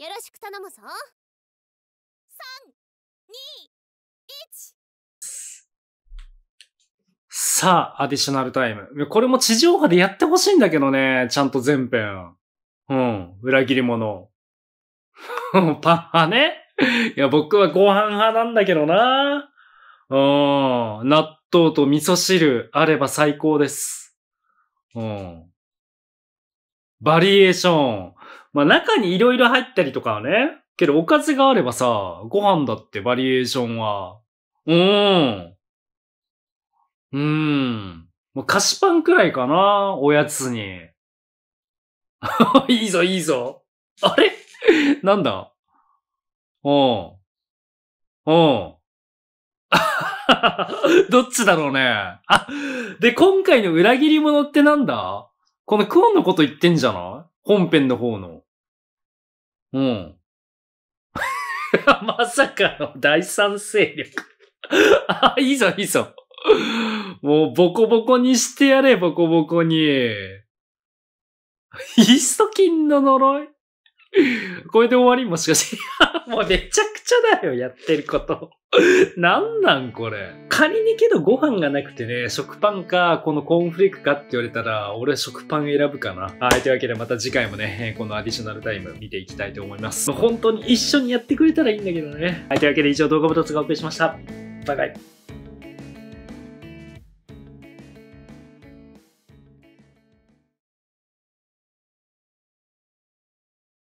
よろしく頼むぞ321さあ、アディショナルタイム。これも地上波でやってほしいんだけどね。ちゃんと全編。うん。裏切り者。パン派ね。いや、僕は後半派なんだけどな。うん。納豆と味噌汁あれば最高です。うん。バリエーション。まあ中にいろいろ入ったりとかはね。けどおかずがあればさ、ご飯だってバリエーションは。うん。うん。もう菓子パンくらいかな、おやつに。いいぞ、いいぞ。あれ なんだうん。うん。どっちだろうね。あ、で、今回の裏切り者ってなんだこのクオンのこと言ってんじゃない本編の方の。うん。まさかの第三勢力 あ、いいぞ、いいぞ。もう、ボコボコにしてやれ、ボコボコに。イーストキンの呪い これで終わりもしかして。もうめちゃくちゃだよ、やってること。なんなんこれ。仮にけどご飯がなくてね、食パンか、このコーンフレークかって言われたら、俺は食パン選ぶかな。はい、というわけでまた次回もね、このアディショナルタイム見ていきたいと思います。本当に一緒にやってくれたらいいんだけどね。はい、というわけで以上動画もタンがお送りしました。バイバイ。